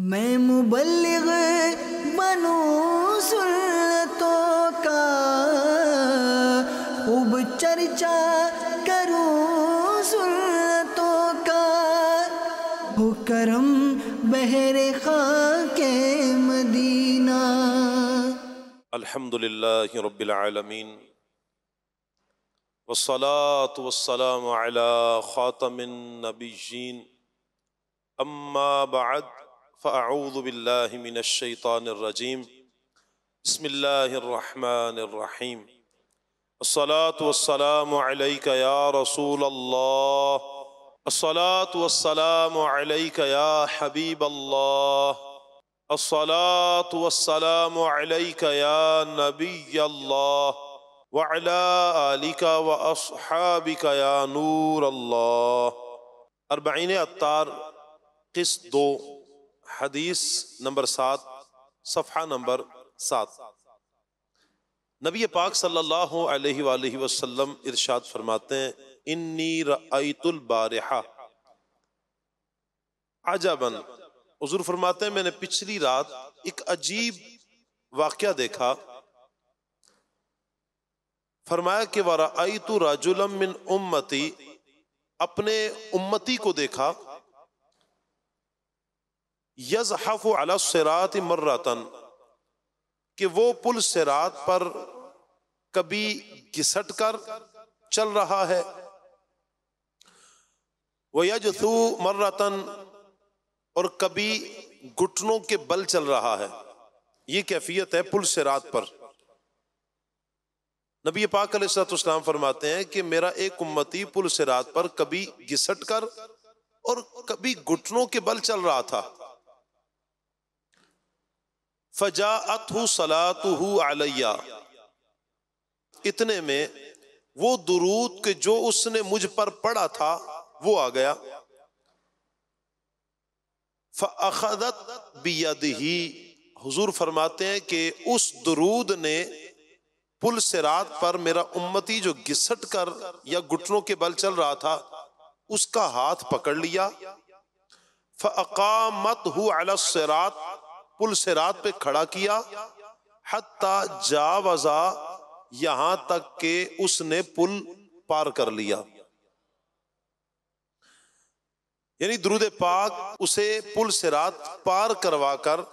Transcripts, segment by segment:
मैं मुबल्लिग बनूं सुन्नतों का खूब चर्चा करूं सुन्नतों का हो करम बहरे खाके मदीना अल्हम्दुलिल्लाह रब्बिल आलमीन والصلاه والسلام على خاتم النبيين اما بعد फ़ाऊदबिल्लिमिनशैतानरजीम बसमीम असलात वसलाम या रसूल असलात वसलाम या हबीब अल्लाह असलात वसलाम या नबी अल्लाह वला आलिका व असहाबिका या नूर अल्लाह अरबाइन अतार किस दो हदीस नंबर सात सफ़ा नंबर सात नबी पाक सल्लल्लाहु अलैहि सल्ला वसल्लम इरशाद फरमाते हैं इन्नी रईतुल बारहा अजाबन हजूर फरमाते हैं मैंने पिछली रात एक अजीब वाक्य देखा फरमाया कि वारा आई तो राजुलम मिन उम्मती अपने उम्मती को देखा यजहफ अला सरात मर्रतन कि वो पुल सिरात पर कभी घिसट कर चल रहा है वो यजथू मर्रतन और कभी घुटनों के बल चल रहा है ये कैफियत है पुल सरात पर नबी पाक सलाम फरमाते हैं कि मेरा एक उम्मती पुल सिरात पर कभी घिसट कर और कभी घुटनों के बल चल रहा था फजात सलात अलैया इतने में वो दुरूद के जो उसने मुझ पर पढ़ा था वो आ गया फ़दत ही हुजूर फरमाते हैं कि उस दरूद ने पुल सिरात पर मेरा उम्मती जो घिसट कर या घुटनों के बल चल रहा था उसका हाथ पकड़ लिया अला हुरात पुल से रात पे खड़ा किया हत्ता जावजा यहां तक के उसने पुल पार कर लिया यानी द्रुद पाक उसे पुल से रात पार करवाकर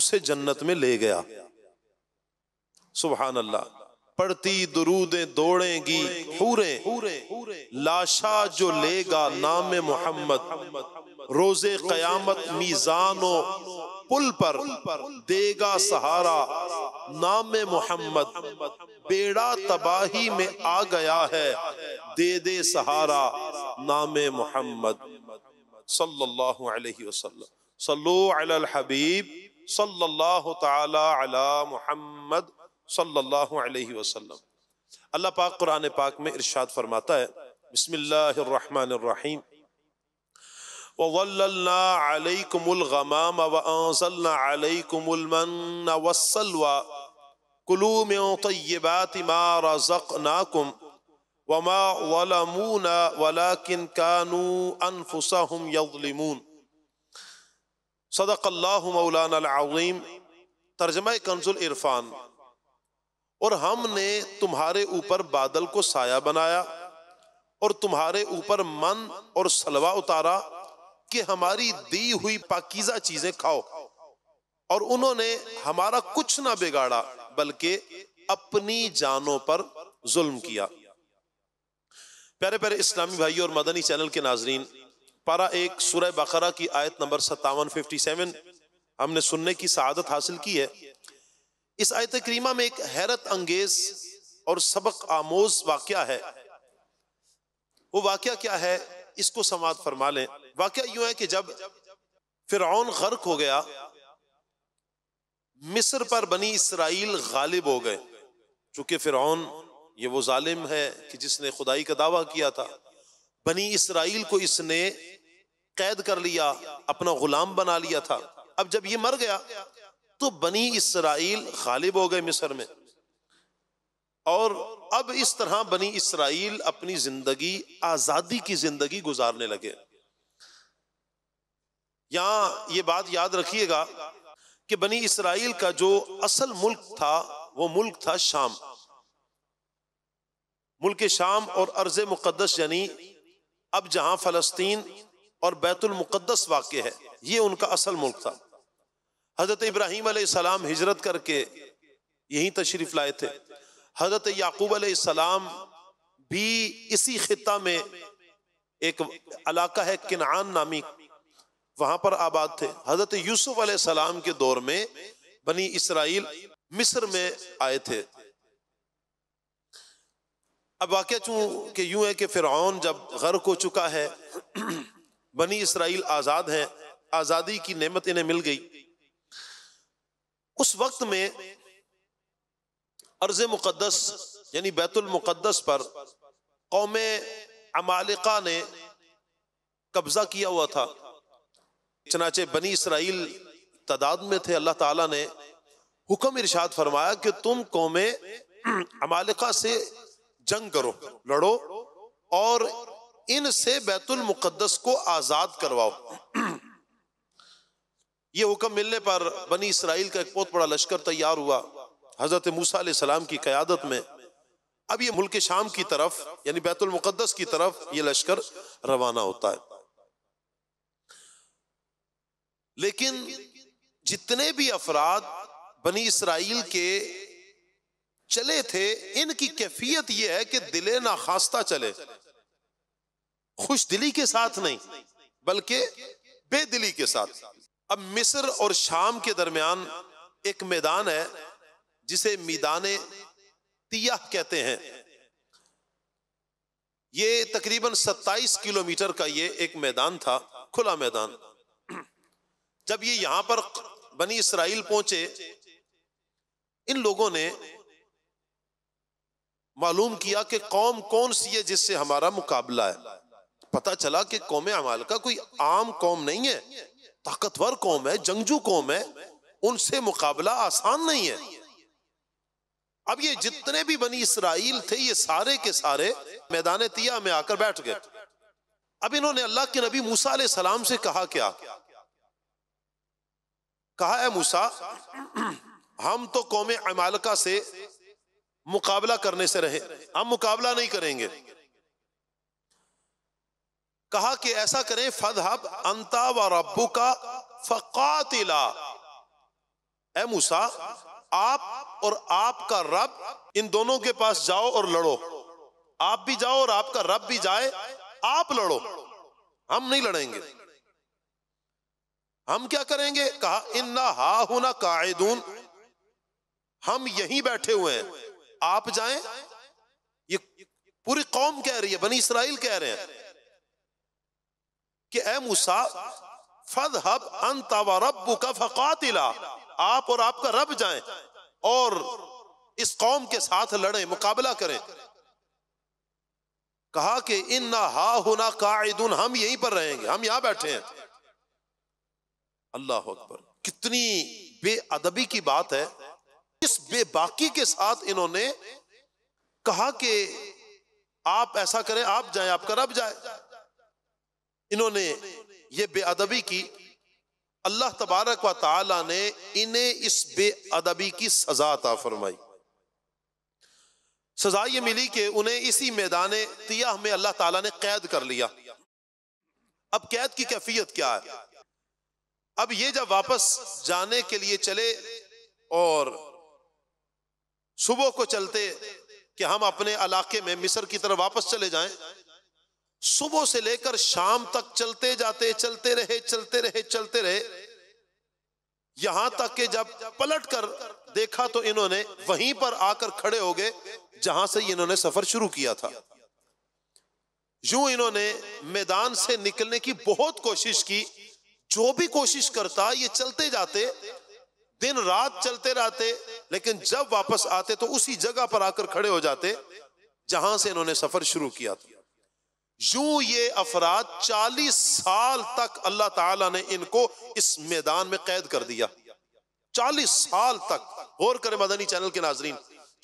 उसे जन्नत में ले गया सुबहान अल्लाह पढ़ती दुरूदे दौड़ेगी लाशा जो लेगा नाम मोहम्मद रोजे कयामत मीजानो पुल पर देगा सहारा नाम मोहम्मद बेड़ा तबाही में आ गया है दे दे सहारा नाम मोहम्मद सल्लल्लाहु अलैहि वसल्लम सल्लो अल हबीब सल्लल्लाहु ताला अला मोहम्मद सल्लल्लाहु अलैहि वसल्लम अल्लाह पाक कुरान पाक में इरशाद फरमाता है बिस्मिल्लाहिर्रहमानिर्रहीम इरफान और हमने तुम्हारे ऊपर बादल को साया बनाया और तुम्हारे ऊपर मन और सलवा उतारा कि हमारी दी हुई पाकिजा चीजें खाओ और उन्होंने हमारा कुछ ना बिगाड़ा बल्कि अपनी जानों पर जुल्म किया प्यारे प्यारे इस्लामी भाई और मदनी चैनल के नाजरीन पारा एक सूरह बकरा की आयत नंबर सत्तावन फिफ्टी सेवन हमने सुनने की शहादत हासिल की है इस आयत करीमा में एक हैरत अंगेज और सबक आमोज वाक्य है वो वाक्य क्या है इसको समाध फरमा लें वाक यू है कि जब फिर गर्क हो गया मिस्र पर बनी इसराइल गालिब हो गए चूंकि फिर ये वो जालिम है कि जिसने खुदाई का दावा किया था बनी इसराइल को इसने कैद कर लिया अपना गुलाम बना लिया था अब जब ये मर गया तो बनी इसराइल गालिब हो गए मिस्र में और अब इस तरह बनी इसराइल अपनी जिंदगी आजादी की जिंदगी गुजारने लगे यहां ये बात याद रखिएगा कि बनी इसराइल का जो असल मुल्क था वो मुल्क था शाम मुल्क शाम और अर्ज मुकदस यानी अब जहां फलस्तीन और बैतुल वाक़ है ये उनका असल मुल्क था हज़रत इब्राहिम सलाम हिजरत करके यहीं तशरीफ लाए थे हज़रत याकूब सलाम भी इसी खिता में एक इलाका है किनान नामी वहां पर आबाद थे हजरत यूसुफ सलाम के दौर में बनी इसराइल मिस्र में आए थे अब वाक्य कि यूं है कि फिरौन जब गर्क हो चुका है बनी इसराइल आज़ाद हैं आज़ादी की नेमत इन्हें मिल गई उस वक्त में अर्ज मुकदस यानी बैतुल मुकद्दस पर कौम अमालिका ने कब्जा किया हुआ था चनाचे बनी इसराइल तादाद में थे अल्लाह ताला ने हुक्म इरशाद फरमाया कि तुम कौमे अमालिका से जंग करो लड़ो और इनसे बैतुल मुकद्दस को आजाद करवाओ ये हुक्म मिलने पर बनी इसराइल का एक बहुत बड़ा लश्कर तैयार हुआ हजरत मूसा सलाम की क्यादत में अब ये मुल्क शाम की तरफ यानी बैतुल मुकद्दस की तरफ ये लश्कर रवाना होता है लेकिन जितने भी अफराद बनी इसराइल के चले थे इनकी कैफियत यह है कि दिले ना खास्ता चले खुश दिली के साथ नहीं बल्कि बेदिली के साथ अब मिस्र और शाम के दरमियान एक मैदान है जिसे मैदान तिया कहते हैं ये तकरीबन 27 किलोमीटर का ये एक मैदान था खुला मैदान जब ये यहां पर बनी इसराइल पहुंचे इन लोगों ने मालूम किया कि कौम कौन सी है जिससे हमारा मुकाबला है पता चला कि कौम अमाल का कोई आम कौम नहीं है ताकतवर कौम है जंगजू कौम है उनसे मुकाबला आसान नहीं है अब ये जितने भी बनी इसराइल थे ये सारे के सारे मैदान तिया में आकर बैठ गए अब इन्होंने अल्लाह के नबी मूसा सलाम से कहा क्या कहा है मूसा हम तो कौम अमालका से मुकाबला करने से रहे हम मुकाबला नहीं करेंगे कहा कि ऐसा करें हब अंता व रबू का फकातिला ए मूसा आप और आपका रब इन दोनों के पास जाओ और लड़ो आप भी जाओ और आपका रब भी जाए आप लड़ो हम नहीं लड़ेंगे हम क्या करेंगे कहा इन्ना हा होना कायदून हम यहीं बैठे हुए हैं आप जाएं ये पूरी कौम कह रही है बनी इसराइल कह रहे हैं कि ए मूसा फद हब अंतावा रबू का फकातिला आप और आपका रब जाएं और इस कौम के साथ लड़ें मुकाबला करें कहा कि इन्ना हा होना कायदून हम यहीं पर रहेंगे हम यहां बैठे हैं अल्लाह अकबर कितनी बेअदबी की बात है इस बेबाकी के साथ इन्होंने कहा कि आप ऐसा करें आप जाए आपका रब जाए इन्होंने ये बेअदबी की अल्लाह तबारक व ताला ने इन्हें इस बेअदबी की सजा अता फरमाई सजा ये मिली कि उन्हें इसी मैदान तिया में अल्लाह ताला ने कैद कर लिया अब कैद की कैफियत क्या है अब ये जब वापस जाने के लिए चले और सुबह को चलते कि हम अपने इलाके में मिस्र की तरफ वापस चले जाएं सुबह से लेकर शाम तक चलते जाते चलते रहे चलते रहे चलते रहे यहां तक कि जब पलट कर देखा तो इन्होंने वहीं पर आकर खड़े हो गए जहां से इन्होंने सफर शुरू किया था यूं इन्होंने मैदान से निकलने की बहुत कोशिश की जो भी कोशिश करता ये चलते जाते दिन रात चलते रहते लेकिन जब वापस आते तो उसी जगह पर आकर खड़े हो जाते जहां से इन्होंने सफर शुरू किया था यूं ये अफराद 40 साल तक अल्लाह ताला ने इनको इस मैदान में कैद कर दिया 40 साल तक और करे मदनी चैनल के नाजरीन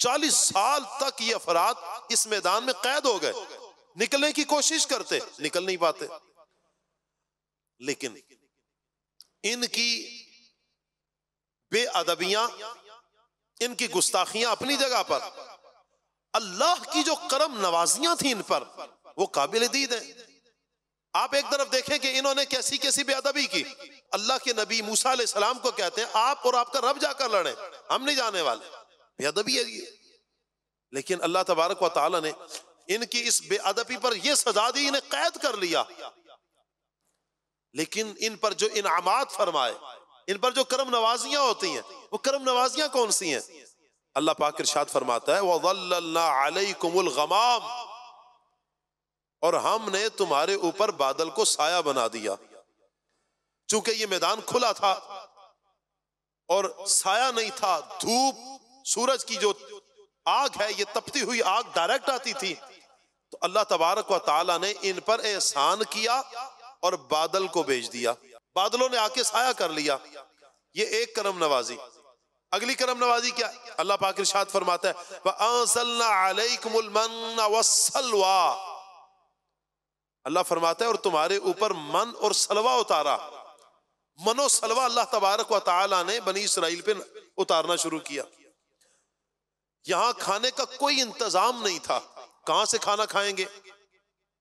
40 साल तक ये अफराद इस मैदान में कैद हो गए निकलने की कोशिश करते निकल नहीं पाते लेकिन इनकी बेअदबियां इनकी गुस्ताखियां अपनी जगह पर अल्लाह की जो करम नवाजियां थी इन पर वो काबिल दीद है आप एक तरफ देखें कि इन्होंने कैसी कैसी बेअदबी की अल्लाह के नबी मूसा सलाम को कहते हैं आप और आपका रब जाकर लड़े हम नहीं जाने वाले बेअदबी है ये लेकिन अल्लाह तबारक व ने इनकी इस बेअदबी पर यह सजा दी इन्हें कैद कर लिया लेकिन इन पर जो इनामत फरमाए इन पर जो करम नवाजियां होती हैं वो करम नवाजियां कौन सी हैं अल्लाह पाक इरशाद फरमाता है वल्लकुमुल गमाम और हमने तुम्हारे ऊपर बादल को साया बना दिया चूंकि ये मैदान खुला था और साया नहीं था धूप सूरज की जो आग है ये तपती हुई आग डायरेक्ट आती थी तो अल्लाह तबारक व ताला ने इन पर एहसान किया और बादल को भेज दिया बादलों ने आके साया कर लिया ये एक करम नवाजी अगली करम नवाजी क्या अल्लाह पाक इरशाद फरमाता है अल्लाह फरमाता है और तुम्हारे ऊपर मन और सलवा उतारा मनो सलवा अल्लाह तबारक व ताला ने बनी इसराइल पे उतारना शुरू किया यहां खाने का कोई इंतजाम नहीं था कहां से खाना खाएंगे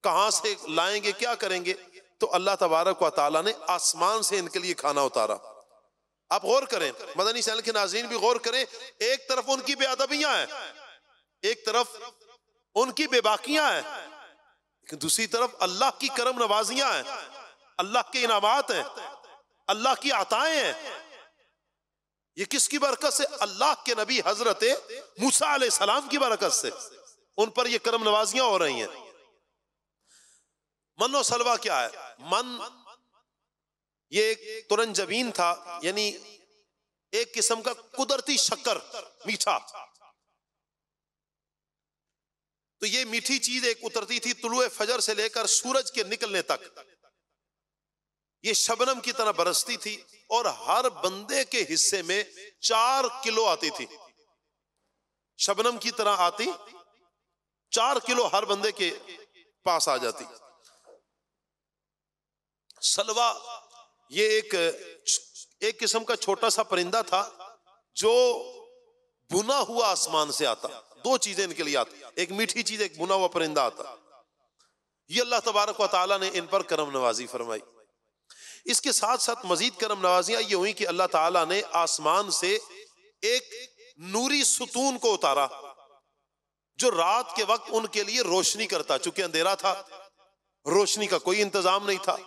कहां से लाएंगे क्या करेंगे तो अल्लाह तबारक वाली ने आसमान से इनके लिए खाना उतारा आप गौर करें मदनी सैल के नाजीन भी गौर करें एक तरफ उनकी बेअदबियां हैं एक तरफ उनकी बेबाकियां हैं लेकिन दूसरी तरफ अल्लाह की करम नवाजियां हैं अल्लाह के इनामत हैं अल्लाह की आताएं हैं ये किसकी बरकत से अल्लाह के नबी हजरत मूसा सलाम की बरकत से उन पर यह करम नवाजियां हो रही हैं मन और सलवा क्या है मन ये एक तुरंत जबीन था यानी एक किस्म का कुदरती शक्कर मीठा तो ये मीठी चीज एक उतरती थी तुलुए फजर से लेकर सूरज के निकलने तक ये शबनम की तरह बरसती थी और हर बंदे के हिस्से में चार किलो आती थी शबनम की तरह आती चार किलो हर बंदे के पास आ जाती सलवा ये एक एक किस्म का छोटा सा परिंदा था जो बुना हुआ आसमान से आता दो चीजें इनके लिए आती एक मीठी चीज एक बुना हुआ परिंदा आता ये अल्लाह तबारक वाली ने इन पर करम नवाजी फरमाई इसके साथ साथ मजीद करम नवाजियां ये हुई कि अल्लाह ताला ने आसमान से एक नूरी सुतून को उतारा जो रात के वक्त उनके लिए रोशनी करता चूंकि अंधेरा था रोशनी का कोई इंतजाम नहीं था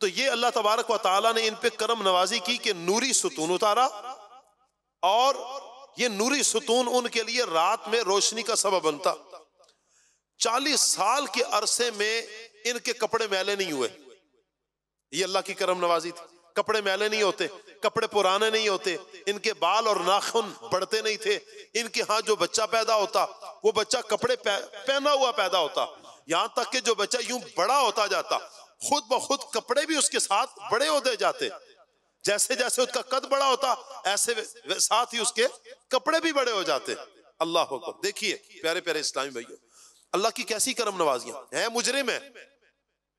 तो ये अल्लाह तबारक व ताला ने इन पे करम नवाजी की कि नूरी सुतून उतारा और ये नूरी सुतून उनके लिए रात में रोशनी का सबब बनता चालीस साल के अरसे में इनके कपड़े मैले नहीं हुए ये अल्लाह की करम नवाजी थी कपड़े मैले नहीं होते कपड़े पुराने नहीं होते इनके बाल और नाखून बढ़ते नहीं थे इनके हाथ जो बच्चा पैदा होता वो बच्चा कपड़े पहना हुआ पैदा होता यहाँ तक कि जो बच्चा यूं बड़ा होता जाता खुद ब खुद कपड़े भी उसके साथ बड़े होते जाते जैसे जैसे उसका कद बड़ा होता ऐसे साथ ही उसके कपड़े भी बड़े हो जाते अल्लाह को देखिए प्यारे प्यारे इस्लामी भाइयों अल्लाह की कैसी करम नवाजियां हैं मुजरे में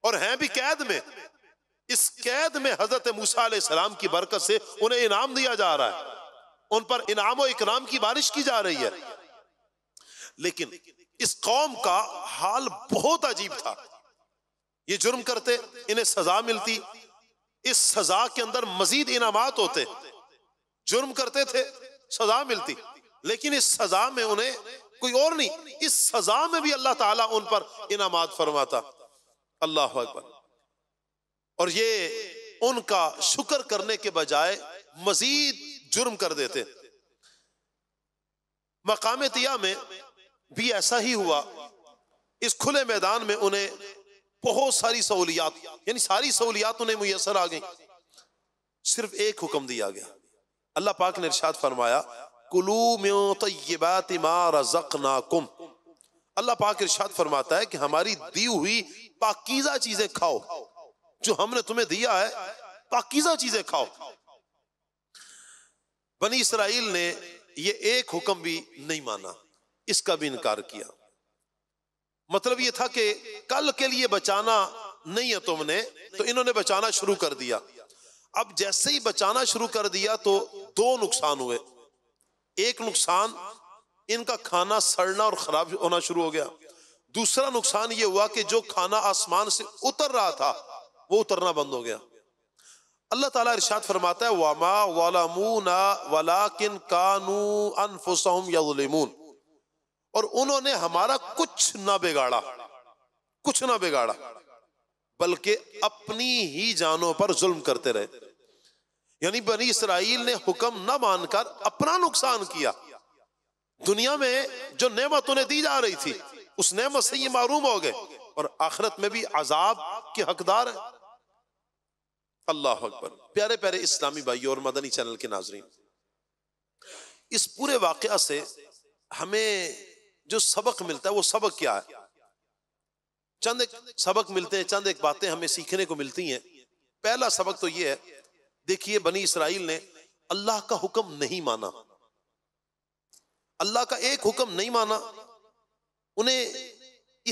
और हैं भी कैद में इस कैद में हजरत मूसा सलाम की बरकत से उन्हें इनाम दिया जा रहा है उन पर इनाम और इकराम की बारिश की जा रही है लेकिन इस कौम का हाल बहुत अजीब था ये जुर्म करते इन्हें सजा मिलती इस सजा के अंदर मजीद इनामत होते जुर्म करते थे सजा मिलती लेकिन इस सजा में उन्हें कोई और नहीं इस सजा में भी अल्लाह ताला उन पर इनामात फरमाता अल्लाह अकबर और ये उनका शुक्र करने के बजाय मजीद जुर्म कर देते मकाम तिया में भी ऐसा ही हुआ इस खुले मैदान में उन्हें बहुत सारी सहूलियात यानी सारी सहूलियात उन्हें मुयसर आ गई सिर्फ एक हुक्म दिया गया अल्लाह पाक ने इरशाद फरमाया कुलू म्योतबात नाकुम अल्लाह पाक इरशाद फरमाता है कि हमारी दी हुई पाकिजा चीजें खाओ जो हमने तुम्हें दिया है पाकिजा चीजें खाओ बनी इसराइल ने ये एक हुक्म भी नहीं माना इसका भी इनकार किया मतलब ये था कि कल के लिए बचाना नहीं है तुमने तो इन्होंने बचाना शुरू कर दिया अब जैसे ही बचाना शुरू कर दिया तो दो नुकसान हुए एक नुकसान इनका खाना सड़ना और खराब होना शुरू हो गया दूसरा नुकसान ये हुआ कि जो खाना आसमान से उतर रहा था वो उतरना बंद हो गया अल्लाह ताला इरशाद फरमाता है वामा वाला किन कानू अनफुसहुम यजुलिमून और उन्होंने हमारा कुछ ना बिगाड़ा कुछ ना बिगाड़ा बल्कि अपनी ही जानों पर जुल्म करते रहे यानी बनी इसराइल ने हुक्म न मानकर अपना नुकसान किया दुनिया में जो नेमत उन्हें दी जा रही थी उस नेमत से ये मारूम हो गए और आखिरत में भी अजाब के हकदार है अल्लाह अकबर प्यारे प्यारे इस्लामी भाई और मदनी चैनल के नाजरीन इस पूरे वाक़ से हमें जो सबक मिलता है वो सबक क्या है चंद एक सबक मिलते हैं चंद एक बातें हमें सीखने को मिलती हैं पहला सबक तो ये है देखिए बनी इसराइल ने अल्लाह का हुक्म नहीं माना अल्लाह का एक हुक्म नहीं माना उन्हें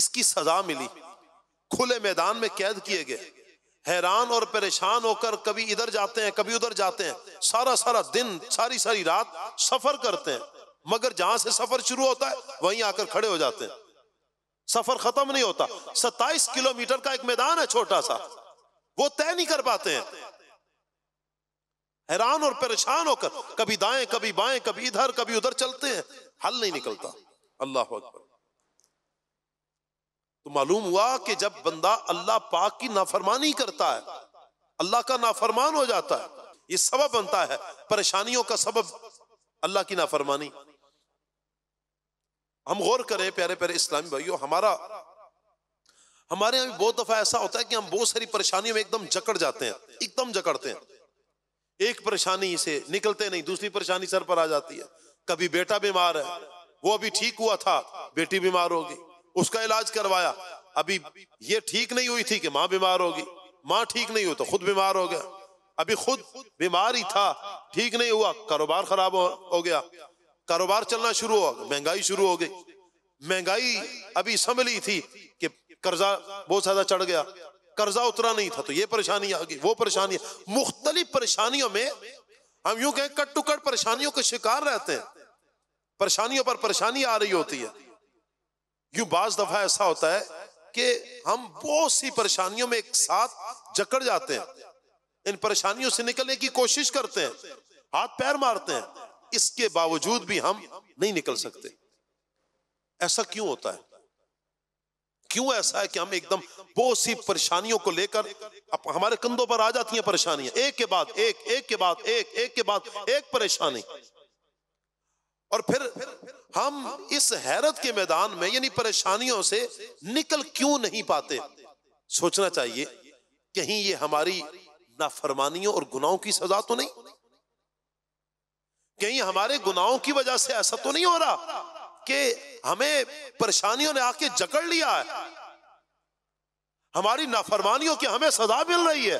इसकी सजा मिली खुले मैदान में कैद किए गए हैरान और परेशान होकर कभी इधर जाते हैं कभी उधर जाते हैं सारा सारा दिन सारी सारी रात सफर करते हैं मगर जहां से सफर शुरू होता है वहीं आकर खड़े हो जाते हैं सफर खत्म नहीं होता सत्ताईस किलोमीटर का एक मैदान है छोटा सा वो तय नहीं कर पाते हैं हैरान और परेशान होकर कभी दाएं कभी बाएं कभी इधर कभी उधर चलते हैं हल नहीं निकलता अल्लाह अकबर तो मालूम हुआ कि जब बंदा अल्लाह पाक की नाफरमानी करता है अल्लाह का नाफरमान हो जाता है ये सबब बनता है परेशानियों का सबब अल्लाह की नाफरमानी हम गौर करें प्यारे प्यारे इस्लामी भाइयों हमारा हमारे यहां भी बहुत दफा ऐसा होता है कि हम बहुत सारी परेशानियों में एकदम जकड़ जाते हैं एकदम जकड़ते हैं एक परेशानी से निकलते नहीं दूसरी परेशानी सर पर आ जाती है कभी बेटा बीमार है वो अभी ठीक हुआ था बेटी बीमार होगी उसका इलाज करवाया अभी ये ठीक नहीं हुई थी कि माँ बीमार होगी माँ ठीक नहीं हुई तो खुद बीमार हो गया अभी खुद बीमार ही था ठीक नहीं हुआ कारोबार खराब हो गया कारोबार चलना शुरू हो महंगाई शुरू हो गई महंगाई अभी संभली थी कि कर्जा बहुत ज्यादा चढ़ गया कर्जा उतरा नहीं था तो ये परेशानी आ गई वो परेशानी मुख्तलिफ परेशानियों में हम यूं कहें कट टू कट परेशानियों के शिकार रहते हैं परेशानियों पर परेशानी आ रही होती है यूं बाज दफा ऐसा होता है कि हम बहुत सी परेशानियों में एक साथ जकड़ जाते हैं इन परेशानियों से निकलने की कोशिश करते हैं हाथ पैर मारते हैं इसके बावजूद भी हम नहीं निकल सकते ऐसा क्यों होता है क्यों ऐसा है कि हम एकदम बहुत सी परेशानियों को लेकर हमारे कंधों पर आ जाती हैं परेशानियां एक के बाद एक एक के बाद एक एक के बाद एक परेशानी और फिर हम इस हैरत के मैदान में यानी परेशानियों से निकल क्यों नहीं पाते सोचना चाहिए कहीं ये हमारी नाफरमानियों और गुनाहों की सजा तो नहीं कहीं हमारे गुनाहों की वजह से ऐसा तो नहीं हो रहा कि हमें परेशानियों ने आके जकड़ लिया है हमारी नाफरमानियों की हमें सजा मिल रही है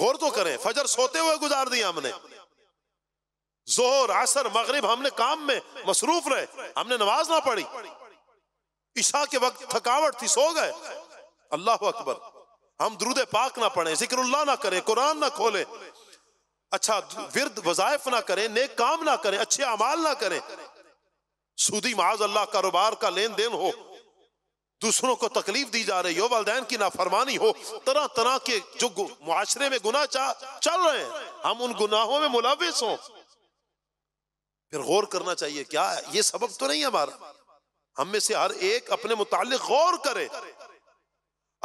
गौर तो करें फजर सोते हुए गुजार दिया हमने जोर आसर मगरिब हमने काम में मसरूफ रहे हमने नमाज ना पढ़ी ईशा के वक्त थकावट थी सो गए अल्लाह अकबर हम द्रुद पाक ना पढ़े जिक्रल्ला ना करें कुरान ना खोलें अच्छा विरद वजायफ ना करें नेक काम ना करें अच्छे अमाल ना करें सूदी माज अल्लाह कारोबार का लेन देन हो दूसरों को तकलीफ दी जा रही हो वालदेन की नाफरमानी हो तरह तरह के जो मुआशरे में गुनाह चल रहे हैं हम उन गुनाहों में मुलविस हों फिर गौर करना चाहिए क्या ये सबक तो नहीं हमारा हम में से हर एक अपने मुताल गौर करे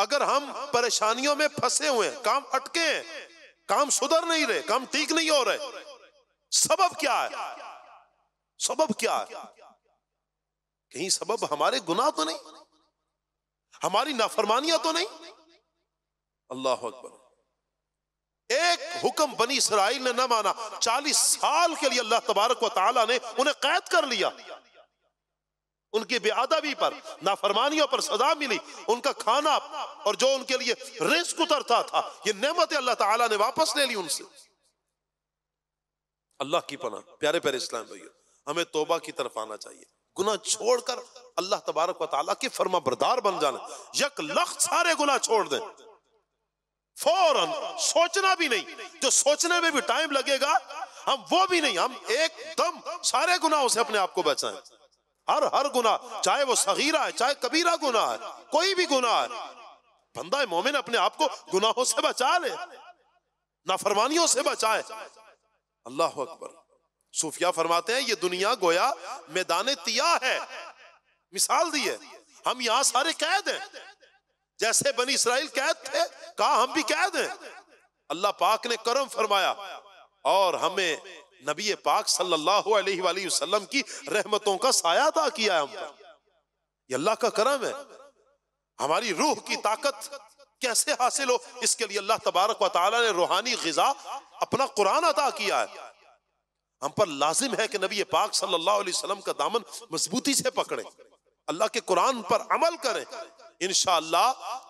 अगर हम परेशानियों में फंसे हुए हैं काम अटके हैं काम सुधर नहीं रहे काम ठीक नहीं हो रहे सबब क्या है सबब क्या है कहीं सबब हमारे गुनाह तो नहीं हमारी नाफरमानियां तो नहीं अल्लाह अकबर एक हुक्म बनी इसराइल ने ना माना चालीस साल के लिए अल्लाह तबारक व ने उन्हें कैद कर लिया उनकी बेअदबी पर नाफरमानियों पर सजा मिली उनका खाना और जो उनके लिए रिस्क उतरता था ये नेमत अल्लाह ताला ने वापस ले ली उनसे अल्लाह की पना प्यारे प्यारे इस्लाम भाइयों हमें तोबा की तरफ आना चाहिए गुना छोड़कर अल्लाह तबारक व ताला के फर्मा बरदार बन जाना यक लख सारे गुना छोड़ दें फौरन सोचना भी नहीं जो सोचने में भी टाइम लगेगा हम वो भी नहीं हम एकदम सारे गुनाहों से अपने आप को बचाएं हर हर गुना चाहे वो सगीरा है चाहे कबीरा गुना है कोई भी गुना है बंदा मोमिन अपने आप को गुनाहों से बचा ले नाफरमानियों से बचाए अल्लाह अकबर सूफिया फरमाते हैं ये दुनिया गोया मैदान तिया है मिसाल दी है हम यहां सारे कैद हैं जैसे बनी इसराइल कैद थे कहा हम भी कैद हैं अल्लाह पाक ने करम फरमाया और हमें नबी पाक सल्लल्लाहु अलैहि वसल्लम की रहमतों का साया अदा किया है हम पर ये अल्लाह का करम है हमारी रूह की ताकत कैसे हासिल हो इसके लिए अल्लाह तबारक व ताला ने रूहानी गजा अपना कुरान अदा किया है हम पर लाजिम है कि नबी पाक सल्लल्लाहु अलैहि वसल्लम का दामन मजबूती से पकड़े अल्लाह के कुरान पर अमल करें इनशाला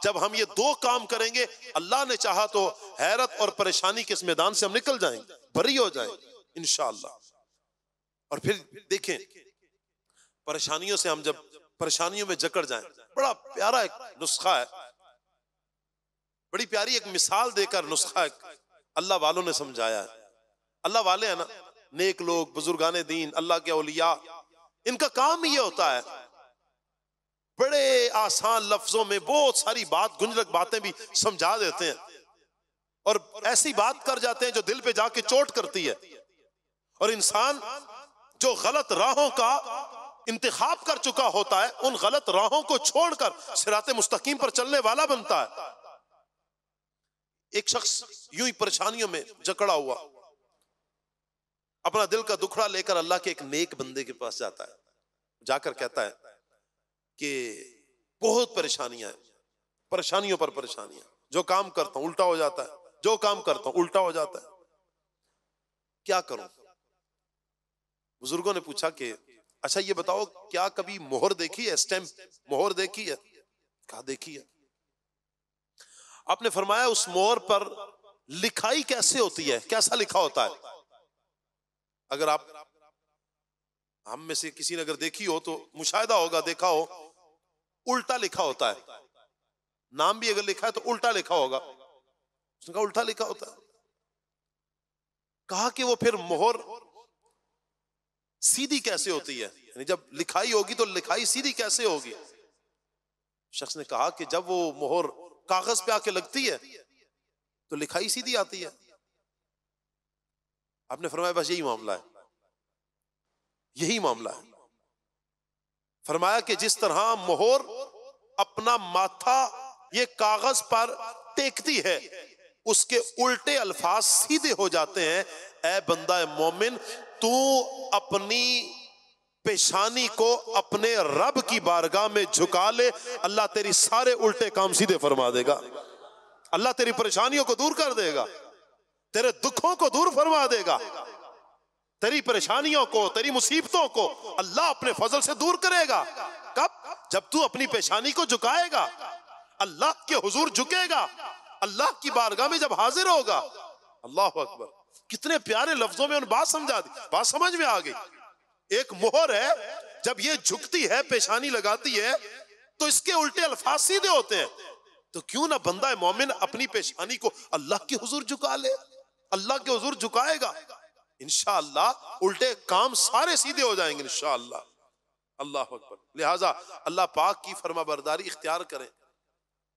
जब हम ये दो काम करेंगे अल्लाह ने चाहा तो हैरत और परेशानी के इस मैदान से हम निकल जाएंगे बरी हो जाएंगे इनशाला और फिर देखें परेशानियों से हम जब परेशानियों में जकड़ जाएं बड़ा प्यारा एक नुस्खा है बड़ी प्यारी एक मिसाल देकर नुस्खा अल्लाह वालों ने समझाया है अल्लाह वाले हैं ना नेक लोग बुजुर्गान दीन अल्लाह के अलिया इनका काम ये होता है बड़े आसान लफ्जों में बहुत सारी बात गुंजलक बातें भी समझा देते हैं और ऐसी बात कर जाते हैं जो दिल पे जाके चोट करती है और इंसान जो गलत राहों का इंतखाब कर चुका होता है उन गलत राहों को छोड़कर सिरात मुस्तकीम पर चलने वाला बनता है एक शख्स यूं ही परेशानियों में जकड़ा हुआ अपना दिल का दुखड़ा लेकर अल्लाह के एक नेक बंदे के पास जाता है जाकर कहता है कि बहुत परेशानियां हैं परेशानियों पर परेशानियां जो काम करता हूं उल्टा हो जाता है जो काम करता हूं उल्टा हो जाता है क्या करूं बुजुर्गों ने पूछा कि अच्छा ये बताओ क्या कभी मोहर देखी है स्टैंप मोहर देखी है कहा देखी है आपने फरमाया उस मोहर पर लिखाई कैसे होती है कैसा लिखा होता है अगर आप हम में से किसी ने अगर देखी हो तो मुशायदा होगा देखा हो उल्टा लिखा होता है नाम भी अगर लिखा है तो उल्टा लिखा होगा उसने कहा उल्टा लिखा होता है कहा कि वो फिर मोहर सीधी कैसे होती है यानी जब लिखाई होगी तो लिखाई सीधी कैसे होगी शख्स ने कहा कि जब वो मोहर कागज पे आके लगती है तो लिखाई सीधी आती है आपने फरमाया बस यही मामला है यही मामला है फरमाया कि जिस तरह मोहर अपना माथा ये कागज पर टेकती है उसके उल्टे अल्फाज सीधे हो जाते हैं ए बंदा मोमिन तू अपनी पेशानी को अपने रब की बारगाह में झुका ले अल्लाह तेरी सारे उल्टे काम सीधे फरमा देगा अल्लाह तेरी परेशानियों को दूर कर देगा तेरे दुखों को दूर फरमा देगा तेरी परेशानियों को तेरी मुसीबतों को अल्लाह अपने फजल से दूर करेगा कब जब तू अपनी पेशानी को झुकाएगा अल्लाह के हुजूर झुकेगा अल्लाह की बारगाह में जब हाजिर होगा अल्लाह अकबर कितने प्यारे लफ्जों में उन बात समझा दी बात समझ में आ गई एक मोहर है जब ये झुकती है पेशानी लगाती है तो इसके उल्टे अल्फाज सीधे होते हैं तो क्यों ना बंदा मोमिन अपनी पेशानी को अल्लाह की हुजूर झुका ले अल्लाह के हजूर झुकाएगा इनशाला उल्टे काम सारे सीधे हो जाएंगे इनशाला अल्लाह अकबर लिहाजा अल्लाह पाक की फर्मा बरदारी इख्तियार करें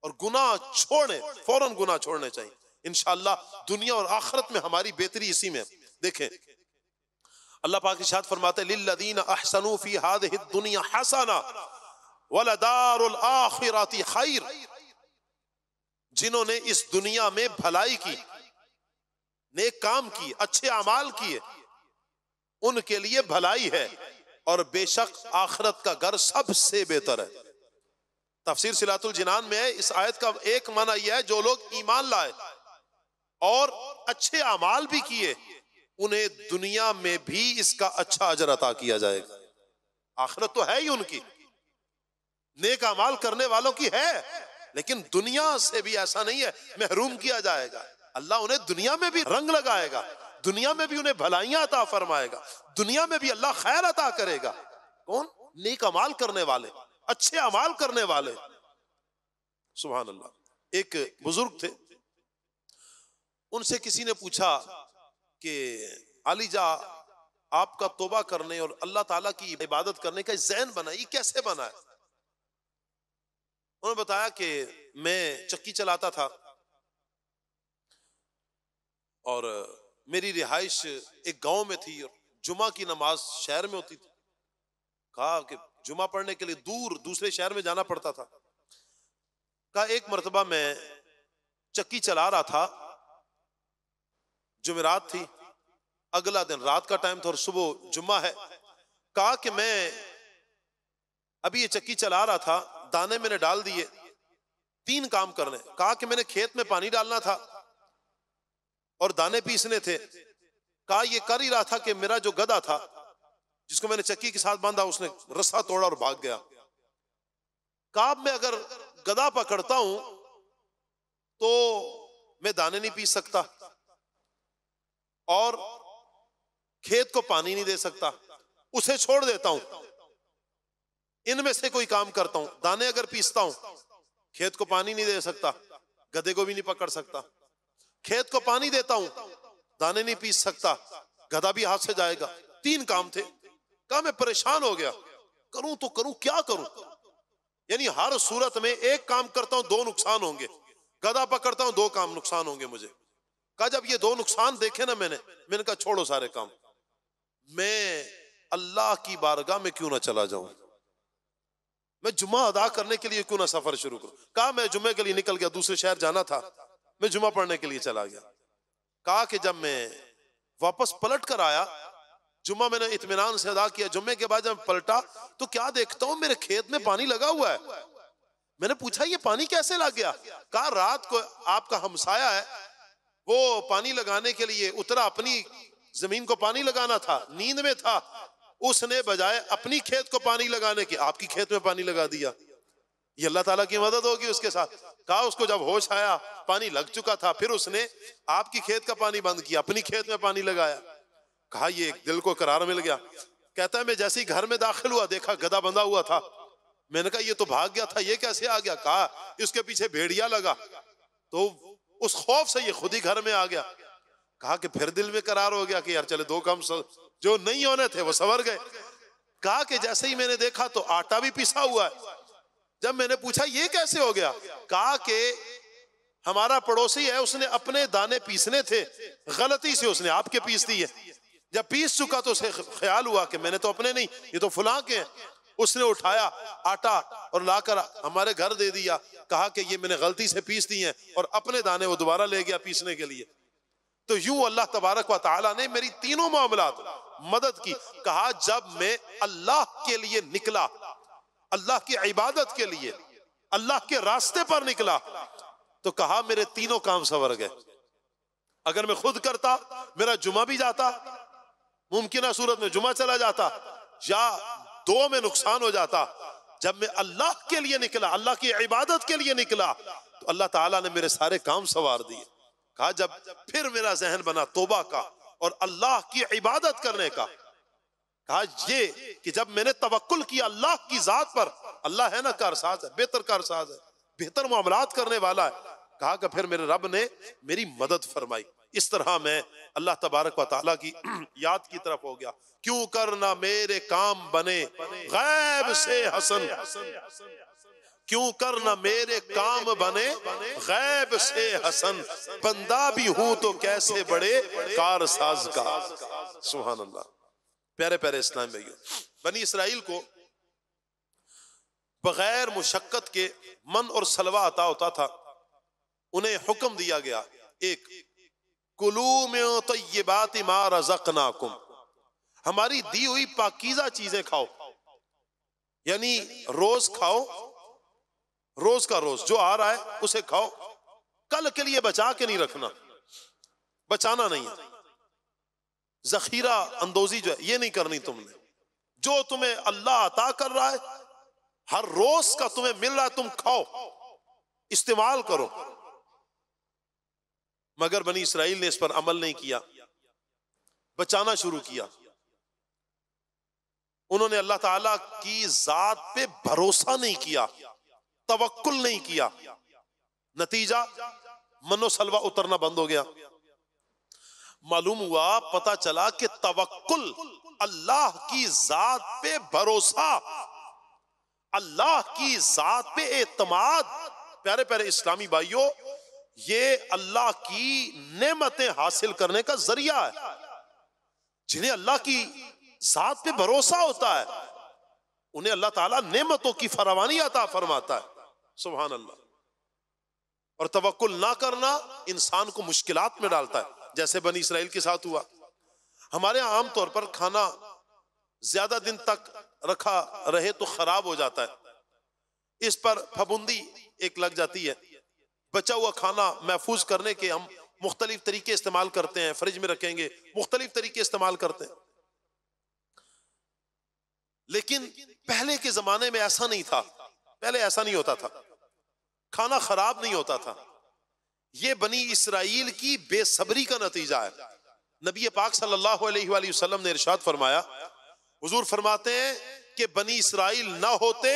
और गुनाह छोड़े फौरन गुनाह छोड़ने चाहिए इनशाला दुनिया और आखरत में हमारी बेहतरी इसी में देखें अल्लाह पाक फरमाते दुनिया खैर जिन्होंने इस दुनिया में भलाई की नेक काम किए अच्छे अमाल किए उनके लिए भलाई है और बेशक आखरत का घर सबसे बेहतर है तफसर सिलातुल जिनान में इस आयत का एक माना यह है जो लोग ईमान लाए और अच्छे अमाल भी किए उन्हें दुनिया में भी इसका अच्छा अजर अता किया जाएगा आखिरत तो है ही उनकी नेक अमाल करने वालों की है लेकिन दुनिया से भी ऐसा नहीं है महरूम किया जाएगा अल्लाह उन्हें दुनिया में भी रंग लगाएगा दुनिया में भी उन्हें भलाइयां अता फरमाएगा दुनिया में भी अल्लाह खैर अता करेगा कौन नेक अमाल करने वाले अच्छे अमाल करने वाले सुबह अल्लाह एक बुजुर्ग थे उनसे किसी ने पूछा कि अलीजा आपका तोबा करने और अल्लाह ताला की इबादत करने का जहन बना ये कैसे बना है उन्होंने बताया कि मैं चक्की चलाता था और मेरी रिहाइश एक गांव में थी और जुमा की नमाज शहर में होती थी कहा कि जुमा पढ़ने के लिए दूर दूसरे शहर में जाना पड़ता था कहा एक मरतबा मैं चक्की चला रहा था जुमेरात थी अगला दिन रात का टाइम था और सुबह जुम्मा है कहा कि मैं अभी ये चक्की चला रहा था दाने मैंने डाल दिए तीन काम करने कहा कि मैंने खेत में पानी डालना था और दाने पीसने थे कहा यह कर ही रहा था कि मेरा जो गधा था जिसको मैंने चक्की के साथ बांधा उसने रस्सा तोड़ा और भाग गया काब में अगर गधा पकड़ता हूं तो मैं दाने नहीं पीस सकता और खेत को पानी नहीं दे सकता उसे छोड़ देता हूं इनमें से कोई काम करता हूं दाने अगर पीसता हूं खेत को पानी नहीं दे सकता गधे को भी नहीं पकड़ सकता खेत को पानी देता हूं दाने नहीं पीस सकता गधा भी हाथ से जाएगा तीन काम थे कहा मैं परेशान हो गया करूं तो करूं क्या करूं यानी हर सूरत में एक काम करता हूं दो नुकसान होंगे गधा पकड़ता हूं दो काम नुकसान होंगे मुझे कहा जब ये दो नुकसान देखे ना मैंने मैंने कहा छोड़ो सारे काम मैं अल्लाह की बारगाह में क्यों ना चला जाऊं मैं जुमा अदा करने के लिए क्यों ना सफर शुरू करूं कहा मैं जुमे के लिए निकल गया दूसरे शहर जाना था मैं जुमा पढ़ने के लिए चला गया कहा कि जब मैं वापस पलट कर आया जुमा मैंने इतमान से अदा किया जुम्मे के बाद जब पलटा तो क्या देखता हूं मेरे खेत में पानी लगा हुआ है मैंने पूछा ये पानी कैसे लग गया कहा रात को आपका हमसाया है वो पानी लगाने के लिए उतरा अपनी जमीन को पानी लगाना था नींद में था उसने बजाय अपनी खेत को पानी लगाने के आपकी खेत में पानी लगा दिया ये अल्लाह ताला की मदद होगी उसके साथ कहा उसको जब होश आया पानी लग चुका था फिर उसने आपकी खेत का पानी बंद किया अपनी खेत में पानी लगाया कहा ये दिल को करार मिल गया कहता है मैं जैसे ही घर में दाखिल हुआ देखा गदा बंधा हुआ था मैंने कहा ये तो भाग गया था ये कैसे आ गया कहा इसके पीछे भेड़िया लगा तो उस खौफ से ये खुद ही घर में आ गया कहा कि फिर दिल में करार हो गया कि यार चले दो कम काम जो नहीं होने थे वो सवर गए कहा कि जैसे ही मैंने देखा तो आटा भी पिसा हुआ है जब मैंने पूछा ये कैसे हो गया कहा कि हमारा पड़ोसी है उसने अपने दाने पीसने थे गलती से उसने आपके पीस दिए जब पीस चुका तो उसे ख्याल हुआ कि मैंने तो अपने नहीं ये तो फुला के उसने उठाया आटा और लाकर हमारे घर दे दिया कहा कि ये मैंने गलती से पीस दी है और अपने दाने वो दोबारा ले गया पीसने के लिए तो यूं अल्लाह तबारक व ताला ने मेरी तीनों मामला मदद की कहा जब मैं अल्लाह के लिए निकला अल्लाह की इबादत के लिए अल्लाह के रास्ते पर निकला तो कहा मेरे तीनों काम सवर गए अगर मैं खुद करता मेरा जुमा भी जाता मुमकिन सूरत में जुमा चला जाता या दो में नुकसान हो जाता जब मैं अल्लाह के लिए निकला अल्लाह की इबादत के लिए निकला तो अल्लाह ताला ने मेरे सारे काम सवार दिए कहा जब फिर मेरा जहन बना तोबा का और अल्लाह की इबादत करने का कहा ये कि जब मैंने तवक्ल किया अल्लाह की जात पर अल्लाह है ना कारसाज है बेहतर कारसाज है बेहतर मामलात करने वाला है कहा कि फिर मेरे रब ने मेरी मदद फरमाई इस तरह मैं अल्लाह तबारक व ताला की याद की तरफ हो गया क्यों करना मेरे काम बने गैब से हसन क्यों करना मेरे काम बने गैब से हसन बंदा भी हूं तो कैसे बड़े कार का सुहान अल्लाह प्यारे प्यारे इस्लाम भाइयों बनी इसराइल को बगैर मुशक्कत के मन और सलवा अता होता था उन्हें हुक्म दिया गया एक कुलू में तो ये बात मार जकनाकुम हमारी दी हुई पाकिजा चीजें खाओ यानी रोज खाओ रोज का रोज जो आ रहा है उसे खाओ कल के लिए बचा के नहीं रखना बचाना नहीं है जखीरा अंदोजी जो है ये नहीं करनी तुमने जो तुम्हें अल्लाह अता कर रहा है हर रोज का तुम्हें मिल रहा है तुम खाओ इस्तेमाल करो मगर बनी इसराइल ने इस पर अमल नहीं किया बचाना शुरू किया उन्होंने अल्लाह ताला की जात पे भरोसा नहीं किया तवक्ल नहीं किया नतीजा मनोसलवा उतरना बंद हो गया मालूम हुआ पता चला कि तवक्ल अल्लाह की जात पे भरोसा अल्लाह की जात पे एतमाद प्यारे प्यारे इस्लामी भाइयों ये अल्लाह की नेमतें हासिल करने का जरिया है जिन्हें अल्लाह की जात पे भरोसा होता है उन्हें अल्लाह ताला नेमतों की फरावानी आता फरमाता है सुबह अल्लाह और तवक्ल ना करना इंसान को मुश्किलात में डालता है जैसे बनी इसराइल के साथ हुआ हमारे यहाँ आमतौर पर खाना ज्यादा दिन तक रखा रहे तो खराब हो जाता है इस पर फबुंदी एक लग जाती है बचा हुआ खाना महफूज करने के हम मुख्तलिफ तरीके इस्तेमाल करते हैं फ्रिज में रखेंगे मुख्तलिफ तरीके इस्तेमाल करते हैं लेकिन पहले के जमाने में ऐसा नहीं था पहले ऐसा नहीं होता था खाना खराब नहीं होता था यह बनी इसराइल की बेसब्री का नतीजा है नबी पाक सल्लल्लाहु अलैहि वसल्लम ने इरशाद फरमाया हुजूर फरमाते हैं कि बनी इसराइल ना होते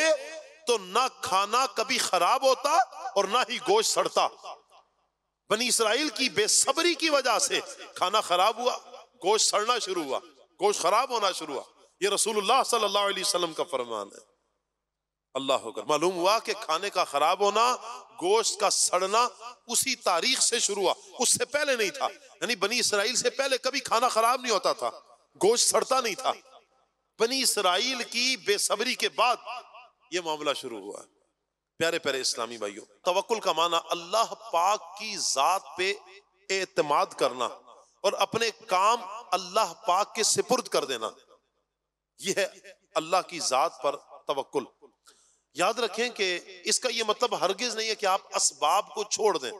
तो ना खाना कभी खराब होता और ना ही गोश्त सड़ता बनी इसराइल की बेसब्री की वजह से खाना खराब हुआ गोश्त सड़ना शुरू हुआ गोश्त खराब होना शुरू हुआ ये रसूलुल्लाह सल्लल्लाहु अलैहि वसल्लम का फरमान है अल्लाह होकर मालूम हुआ कि खाने का खराब होना गोश्त का सड़ना उसी तारीख से शुरू हुआ उससे पहले नहीं था यानी बनी इसराइल से पहले कभी खाना खराब नहीं होता था गोश्त सड़ता नहीं था बनी इसराइल की बेसब्री के बाद ये मामला शुरू हुआ प्यारे प्यारे इस्लामी भाइयों तवक्ल का माना अल्लाह पाक की जात पे एतमाद करना और अपने काम अल्लाह पाक के सिपुर्द कर देना यह है अल्लाह की जात पर तवक्ल याद रखें कि इसका यह मतलब हरगिज नहीं है कि आप असबाब को छोड़ दें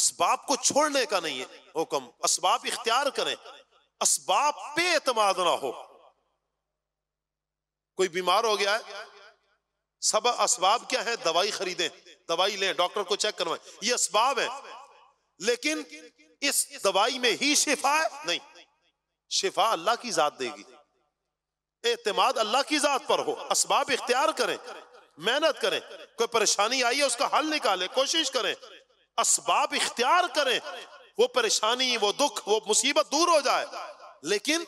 असबाब को छोड़ने का नहीं है हुक्म असबाब इख्तियार करें असबाब पे एतमाद ना हो कोई बीमार हो गया है सब असबाब क्या है दवाई खरीदें दवाई लें डॉक्टर को चेक करवाएं ये असबाब है लेकिन इस दवाई में ही शिफा है नहीं शिफा अल्लाह की जात देगी एतमाद अल्लाह की जात पर हो इसबाब इख्तियार करें मेहनत करें कोई परेशानी आई है उसका हल निकालें कोशिश करें इसबाब इख्तियार करें वो परेशानी वो दुख वो मुसीबत दूर हो जाए लेकिन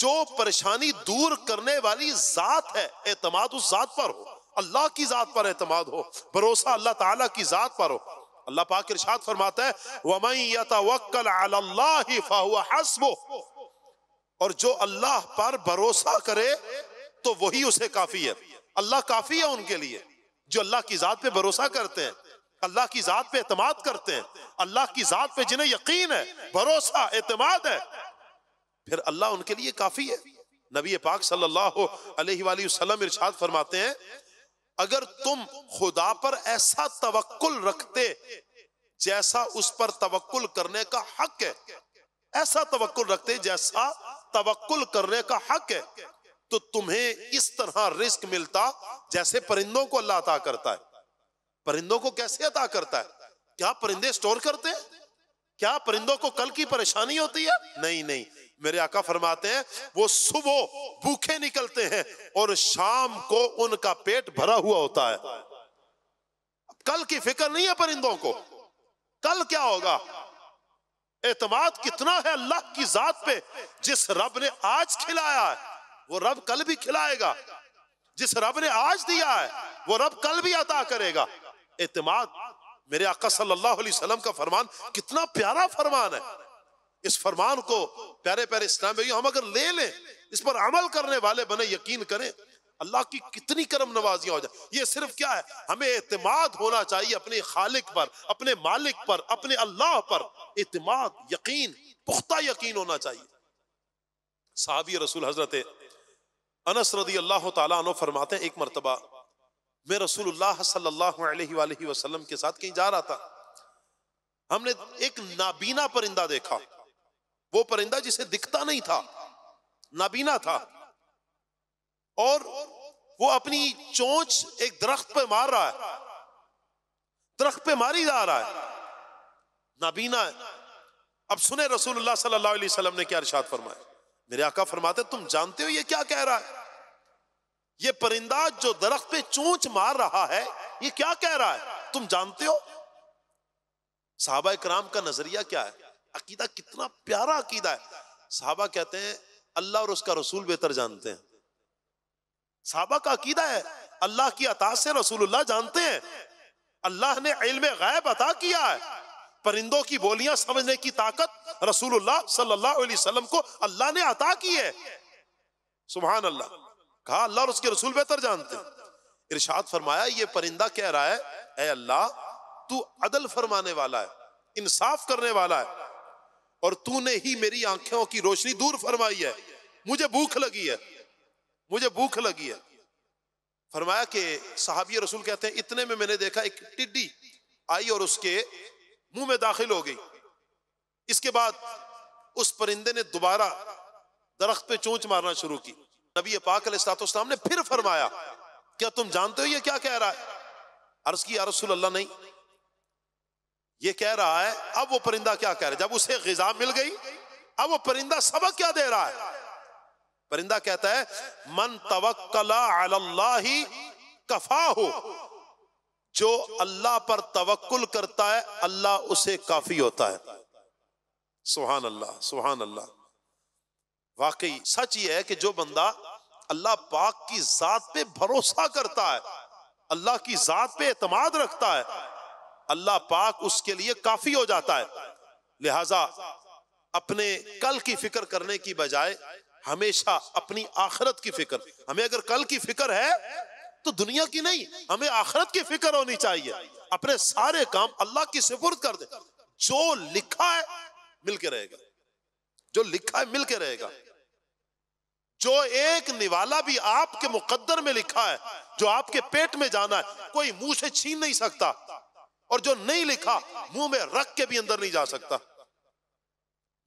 जो परेशानी दूर करने वाली जात है एतमाद उस जात पर हो अल्लाह की जात पर एतमाद हो भरोसा अल्लाह ताला की जात पर हो अल्लाह पाक इरशाद फरमाता है और जो अल्लाह पर भरोसा करे तो वही उसे काफी है अल्लाह काफी है उनके लिए जो अल्लाह की जात पे भरोसा करते हैं अल्लाह की जात पे एतमाद करते हैं अल्लाह की जात पे जिन्हें यकीन है भरोसा एतमाद है फिर अल्लाह उनके लिए काफी है नबी पाक सल्लल्लाहु अलैहि वसल्लम इरशाद फरमाते हैं अगर तुम खुदा पर ऐसा तवक्ल रखते जैसा उस पर तवक्ल करने का हक है ऐसा तवक्ल रखते जैसा तवक्ल करने का हक है तो तुम्हें इस तरह रिस्क मिलता जैसे परिंदों को अल्लाह अता करता है परिंदों को कैसे अता करता है क्या परिंदे स्टोर करते हैं क्या परिंदों को कल की परेशानी होती है नहीं नहीं मेरे आका फरमाते हैं वो सुबह भूखे निकलते हैं और शाम को उनका पेट भरा हुआ होता है कल की फिक्र नहीं है परिंदों को कल क्या होगा एतमाद कितना है अल्लाह की जात पे जिस रब ने आज खिलाया है वो रब कल भी खिलाएगा जिस रब ने आज दिया है वो रब कल भी अता करेगा एतमाद मेरे आका सल्लल्लाहु अलैहि वसल्लम का फरमान कितना प्यारा फरमान है इस फरमान को प्यारे प्यारे इस्लाम भाई हम अगर ले लें इस पर अमल करने वाले बने यकीन करें अल्लाह की कितनी करम नवाजियां हो जाए ये सिर्फ क्या है हमें एतमाद होना चाहिए अपने खालिक पर अपने मालिक पर अपने अल्लाह पर एतमाद यकीन पुख्ता यकीन होना चाहिए साहबी रसूल हजरत अनस रदी अल्लाह तला फरमाते हैं एक मरतबा मैं रसूलुल्लाह सल्लल्लाहु अलैहि वसल्लम के साथ कहीं जा रहा था हमने एक नाबीना परिंदा देखा वो परिंदा जिसे दिखता नहीं था नाबीना था और वो अपनी चोंच एक दरख्त पे मार रहा है दरख्त पे मारी जा रहा है नाबीना है अब सुने रसूलुल्लाह सल्लल्लाहु अलैहि वसल्लम ने क्या इरशाद फरमाया मेरे आका फरमाते तुम जानते हो ये क्या कह रहा है ये परिंदा जो दरख्त पे चूंच मार रहा है ये क्या कह रहा है तुम जानते हो साहबा कराम का नजरिया क्या है अकीदा कितना प्यारा अकीदा है साहबा कहते हैं अल्लाह और उसका रसूल बेहतर जानते हैं साहबा का अकीदा है अल्लाह की अता से रसूलुल्लाह जानते हैं अल्लाह ने इलम गायब अता किया है परिंदों की बोलियां समझने की ताकत रसूलुल्लाह सल्लल्लाहु अलैहि वसल्लम को अल्लाह ने अता की है सुबहान अल्लाह कहा अल्लाह और उसके रसूल बेहतर जानते इर्शाद फरमाया ये परिंदा कह रहा है ए अल्लाह तू अदल फरमाने वाला है इंसाफ करने वाला है और तूने ही मेरी आंखों की रोशनी दूर फरमाई है मुझे भूख लगी है मुझे भूख लगी है फरमाया कि साहबी रसूल कहते हैं इतने में मैंने देखा एक टिड्डी आई और उसके मुंह में दाखिल हो गई इसके बाद उस परिंदे ने दोबारा दरख्त पे चोंच मारना शुरू की नबी पाक सातोस्लाम ने फिर फरमाया क्या तुम जानते हो ये क्या कह रहा है अर्ज की रसूल अल्लाह नहीं ये कह रहा है अब वो परिंदा क्या कह रहा है जब उसे गजा मिल गई अब वो परिंदा सबक क्या दे रहा है परिंदा कहता है मन तवक्कला कफा हो जो अल्लाह पर तवक्ल करता है अल्लाह उसे काफी होता है सुहान अल्लाह सुहान अल्लाह वाकई सच ये है कि जो बंदा अल्लाह पाक की जात पे भरोसा करता है अल्लाह की जात पे एतमाद रखता है अल्लाह पाक उसके लिए काफी हो जाता है लिहाजा अपने कल की फिक्र करने की बजाय हमेशा अपनी आखरत की फिक्र हमें अगर कल की फिक्र है तो दुनिया की नहीं हमें आखरत की फिक्र होनी चाहिए अपने सारे काम अल्लाह की सिफुर्द कर दे जो लिखा है मिलके रहेगा जो लिखा है मिलके रहेगा जो एक निवाला भी आपके मुकद्दर में लिखा है जो आपके पेट में जाना है कोई मुंह से छीन नहीं सकता और जो नहीं लिखा मुंह में रख के भी अंदर नहीं जा सकता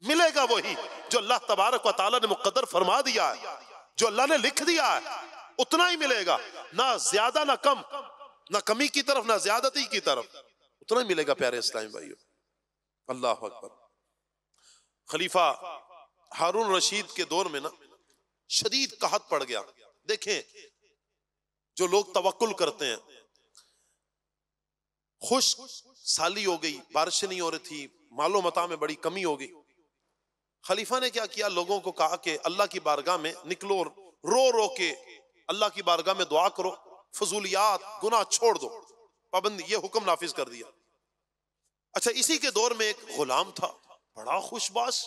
मिलेगा वही जो अल्लाह तबारक वाली ने मुकद्दर फरमा दिया है जो अल्लाह ने लिख दिया है उतना ही मिलेगा ना ज्यादा ना कम ना कमी की तरफ ना ज्यादती की तरफ उतना ही मिलेगा प्यारे इस्लामी भाइयों अल्लाह अकबर खलीफा हारून रशीद के दौर में ना शदीद कहत पड़ गया देखें जो लोग तवक्ल करते हैं खुश साली हो गई बारिश नहीं हो रही थी मालो मता में बड़ी कमी हो गई खलीफा ने क्या किया लोगों को कहा कि अल्लाह की बारगाह में निकलो रो रो के अल्लाह की बारगाह में दुआ करो फजूलियात गुना छोड़ दो पाबंदी ये हुक्म नाफिज कर दिया अच्छा इसी के दौर में एक गुलाम था बड़ा खुशबाश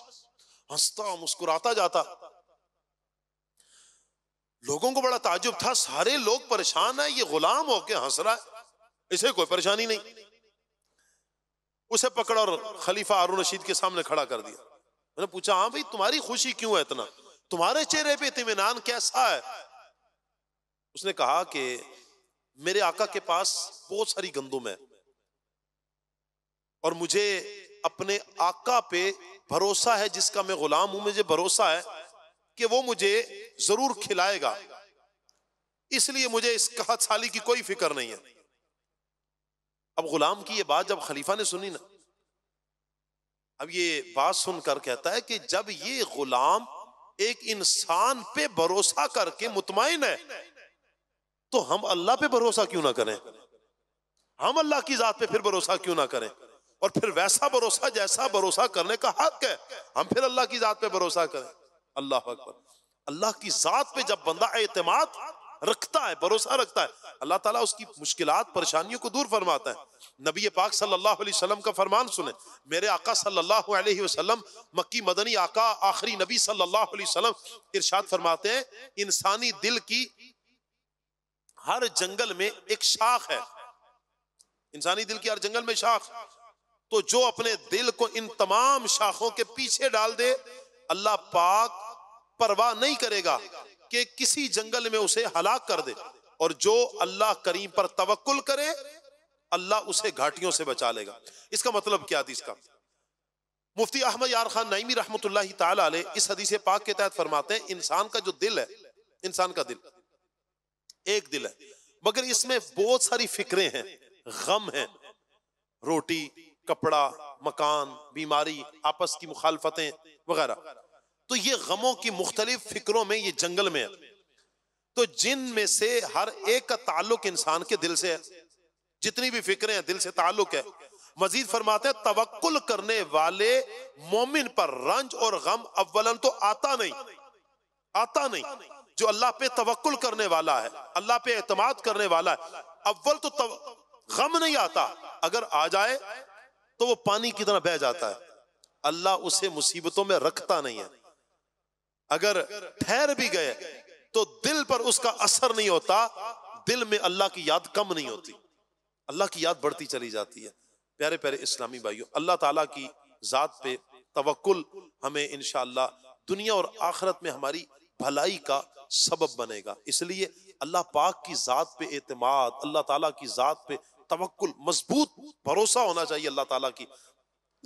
हंसता मुस्कुराता जाता लोगों को बड़ा ताजुब था सारे लोग परेशान है ये गुलाम होके हंस रहा है इसे कोई परेशानी नहीं उसे पकड़ और खलीफा हारून रशीद के सामने खड़ा कर दिया मैंने पूछा हाँ भाई तुम्हारी खुशी क्यों है इतना तुम्हारे चेहरे पे इतमान कैसा है उसने कहा कि मेरे आका के पास बहुत सारी गंदुम है और मुझे अपने आका पे भरोसा है जिसका मैं गुलाम हूं मुझे भरोसा है कि वो मुझे जरूर खिलाएगा इसलिए मुझे इस कहत साली की कोई फिक्र नहीं है अब गुलाम की ये बात जब खलीफा ने सुनी ना अब ये बात सुनकर कहता है कि जब ये गुलाम एक इंसान पे भरोसा करके मुतमाइन है तो हम अल्लाह पे भरोसा क्यों ना करें हम अल्लाह की जात पे फिर भरोसा क्यों ना करें और फिर वैसा भरोसा जैसा भरोसा करने का हक है हम फिर अल्लाह की जात पे भरोसा करें अल्लाह अकबर अल्लाह की ज़ात पे जब बंदा एतमाद रखता है भरोसा रखता है अल्लाह ताला उसकी मुश्किलात परेशानियों को दूर फरमाता है नबी पाक सल्लल्लाहु अलैहि वसल्लम का फरमान सुने मेरे आका सल्लल्लाहु अलैहि वसल्लम मक्की मदनी आका आखिरी नबी सल्लल्लाहु अलैहि वसल्लम इरशाद फरमाते हैं इंसानी दिल की हर जंगल में एक शाख है इंसानी दिल की हर जंगल में शाख तो जो अपने दिल को इन तमाम शाखों के पीछे डाल दे अल्लाह पाक परवाह नहीं करेगा कि किसी जंगल में उसे हलाक कर दे और जो अल्लाह करीम पर तवक्ल करे अल्लाह उसे घाटियों से बचा लेगा इसका मतलब क्या थी इसका मुफ्ती अहमद यार खान नईमी रहमत ताले इस हदीस पाक के तहत फरमाते हैं इंसान का जो दिल है इंसान का दिल एक दिल है मगर इसमें बहुत सारी फिक्रें हैं गम हैं रोटी कपड़ा मकान बीमारी आपस की मुखालफतें वगैरह तो ये गमों की मुख्तलिफ फिक्रों में ये जंगल में है तो जिन में से हर एक का ताल्लुक इंसान के दिल से है जितनी भी फिक्रे हैं दिल से ताल्लुक है मजीद फरमाते हैं तवक्ल करने वाले मोमिन पर रंज और गम अव्वलन तो आता नहीं आता नहीं जो अल्लाह पे तवक्ल करने वाला है अल्लाह पे एतमाद करने वाला है अव्वल तो तव... गम नहीं आता अगर आ जाए तो वो पानी की तरह बह जाता है अल्लाह उसे मुसीबतों में रखता नहीं है अगर ठहर भी गए तो दिल पर उसका असर नहीं होता दिल में अल्लाह की याद कम नहीं होती अल्लाह की याद बढ़ती चली जाती है प्यारे प्यारे इस्लामी भाइयों अल्लाह ताला की ज़ात पे तवक्ल हमें इन दुनिया और आखरत में हमारी भलाई का सबब बनेगा इसलिए अल्लाह पाक की ज़ात पे एतमाद अल्लाह ताला की ज़ात पे तवक्ल मजबूत भरोसा होना चाहिए अल्लाह ताला की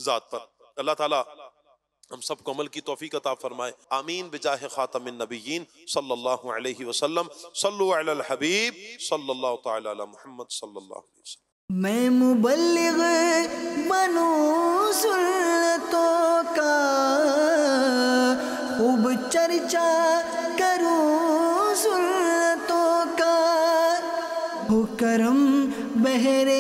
ज़ात पर अल्लाह ताला हम सबको अमल की तोफ़ी अता फ़रमाए आमीन बिजाह ख़ातम नबीन सल्ला वसलम सल्लबीब सल्ला तहमद सल्ला मैं मुबलग बनो सुनतों का खूब चर्चा करूं सुनतों का हो करम बहरे